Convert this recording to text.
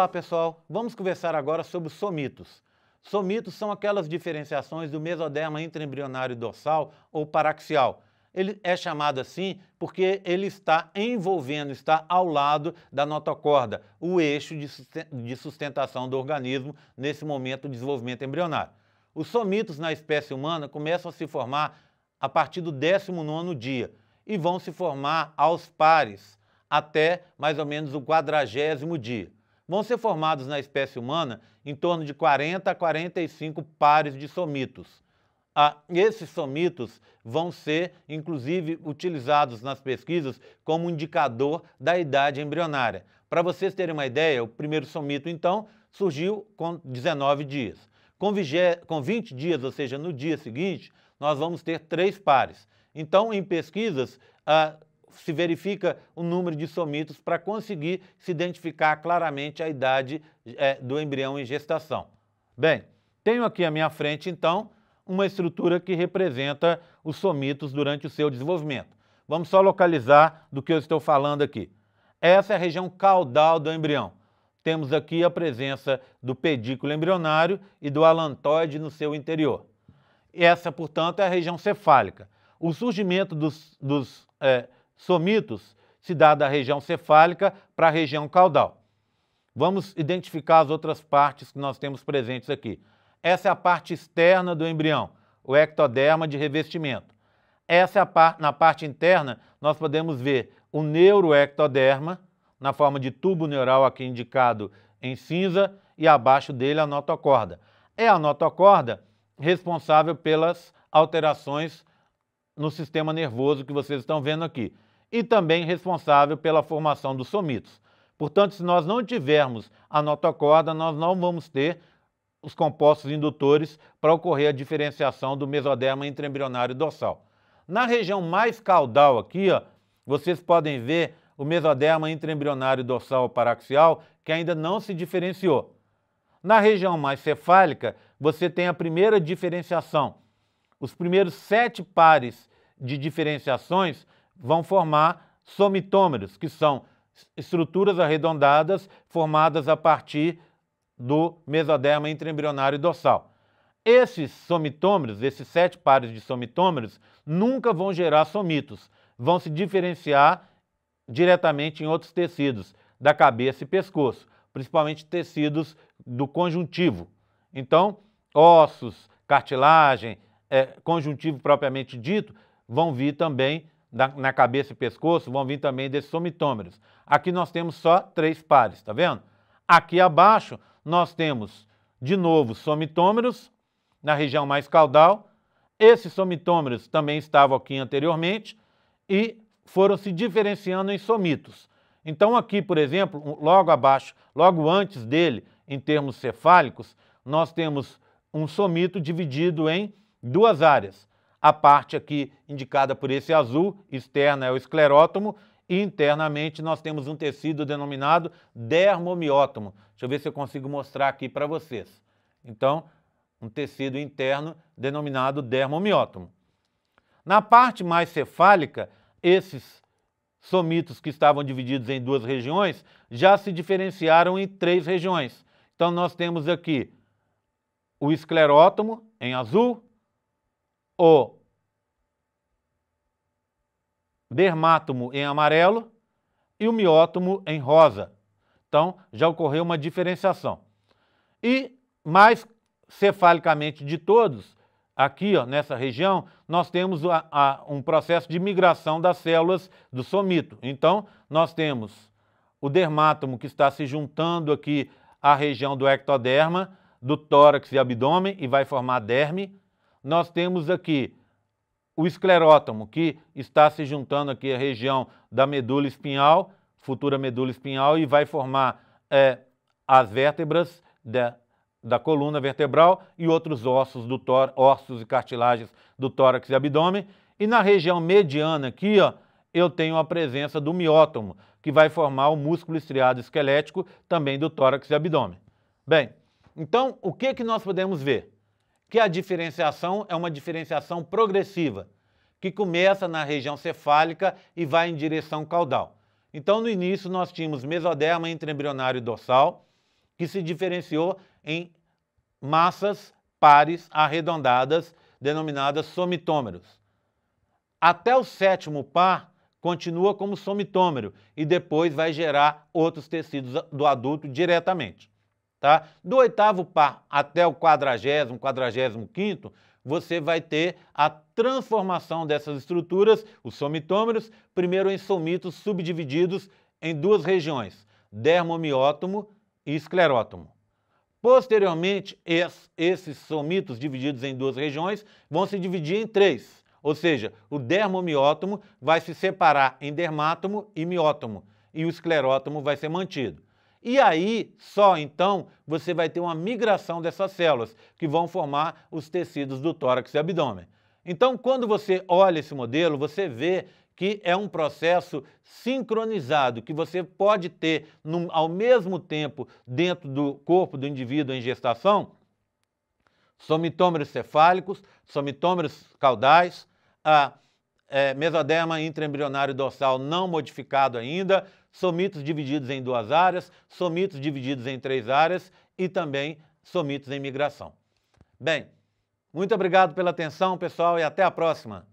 Olá pessoal, vamos conversar agora sobre os somitos. Somitos são aquelas diferenciações do mesoderma intraembrionário dorsal ou paraxial. Ele é chamado assim porque ele está envolvendo, está ao lado da notocorda, o eixo de sustentação do organismo nesse momento de desenvolvimento embrionário. Os somitos na espécie humana começam a se formar a partir do 19 dia e vão se formar aos pares até mais ou menos o quadragésimo dia vão ser formados na espécie humana em torno de 40 a 45 pares de somitos. Ah, esses somitos vão ser, inclusive, utilizados nas pesquisas como indicador da idade embrionária. Para vocês terem uma ideia, o primeiro somito, então, surgiu com 19 dias. Com 20 dias, ou seja, no dia seguinte, nós vamos ter três pares. Então, em pesquisas, ah, se verifica o número de somitos para conseguir se identificar claramente a idade é, do embrião em gestação. Bem, tenho aqui à minha frente, então, uma estrutura que representa os somitos durante o seu desenvolvimento. Vamos só localizar do que eu estou falando aqui. Essa é a região caudal do embrião. Temos aqui a presença do pedículo embrionário e do alantoide no seu interior. Essa, portanto, é a região cefálica. O surgimento dos, dos é, somitos se dá da região cefálica para a região caudal. Vamos identificar as outras partes que nós temos presentes aqui. Essa é a parte externa do embrião, o ectoderma de revestimento. Essa é a na parte interna, nós podemos ver o neuroectoderma, na forma de tubo neural aqui indicado em cinza, e abaixo dele a notocorda. É a notocorda responsável pelas alterações no sistema nervoso que vocês estão vendo aqui, e também responsável pela formação dos somitos. Portanto, se nós não tivermos a notocorda, nós não vamos ter os compostos indutores para ocorrer a diferenciação do mesoderma intraembrionário dorsal. Na região mais caudal aqui, ó, vocês podem ver o mesoderma intraembrionário dorsal paraxial, que ainda não se diferenciou. Na região mais cefálica, você tem a primeira diferenciação. Os primeiros sete pares de diferenciações vão formar somitômeros, que são estruturas arredondadas formadas a partir do mesoderma intraembrionário dorsal. Esses somitômeros, esses sete pares de somitômeros, nunca vão gerar somitos, vão se diferenciar diretamente em outros tecidos, da cabeça e pescoço, principalmente tecidos do conjuntivo. Então, ossos, cartilagem, é, conjuntivo propriamente dito, vão vir também na, na cabeça e pescoço, vão vir também desses somitômeros. Aqui nós temos só três pares, tá vendo? Aqui abaixo nós temos, de novo, somitômeros na região mais caudal. Esses somitômeros também estavam aqui anteriormente e foram se diferenciando em somitos. Então aqui, por exemplo, logo abaixo, logo antes dele, em termos cefálicos, nós temos um somito dividido em duas áreas. A parte aqui indicada por esse azul, externa é o esclerótomo, e internamente nós temos um tecido denominado dermomiótomo. Deixa eu ver se eu consigo mostrar aqui para vocês. Então, um tecido interno denominado dermomiótomo. Na parte mais cefálica, esses somitos que estavam divididos em duas regiões já se diferenciaram em três regiões. Então nós temos aqui o esclerótomo em azul, o dermátomo em amarelo e o miótomo em rosa. Então, já ocorreu uma diferenciação. E mais cefalicamente de todos, aqui ó, nessa região, nós temos a, a, um processo de migração das células do somito. Então, nós temos o dermátomo que está se juntando aqui à região do ectoderma, do tórax e abdômen e vai formar derme nós temos aqui o esclerótomo, que está se juntando aqui à região da medula espinhal, futura medula espinhal, e vai formar é, as vértebras da, da coluna vertebral e outros ossos, do tórax, ossos e cartilagens do tórax e abdômen. E na região mediana aqui, ó, eu tenho a presença do miótomo, que vai formar o músculo estriado esquelético também do tórax e abdômen. Bem, então o que, que nós podemos ver? que a diferenciação é uma diferenciação progressiva, que começa na região cefálica e vai em direção caudal. Então, no início, nós tínhamos mesoderma entreembrionário e dorsal, que se diferenciou em massas pares arredondadas, denominadas somitômeros. Até o sétimo par continua como somitômero e depois vai gerar outros tecidos do adulto diretamente. Tá? Do oitavo par até o quadragésimo, quadragésimo quinto, você vai ter a transformação dessas estruturas, os somitômeros, primeiro em somitos subdivididos em duas regiões, dermomiótomo e esclerótomo. Posteriormente, esses somitos divididos em duas regiões vão se dividir em três, ou seja, o dermomiótomo vai se separar em dermátomo e miótomo, e o esclerótomo vai ser mantido. E aí, só então, você vai ter uma migração dessas células, que vão formar os tecidos do tórax e abdômen. Então, quando você olha esse modelo, você vê que é um processo sincronizado, que você pode ter ao mesmo tempo dentro do corpo do indivíduo em gestação somitômeros cefálicos, somitômeros caudais, a é, mesoderma intraembrionário dorsal não modificado ainda, somitos divididos em duas áreas, somitos divididos em três áreas e também somitos em migração. Bem, muito obrigado pela atenção, pessoal, e até a próxima!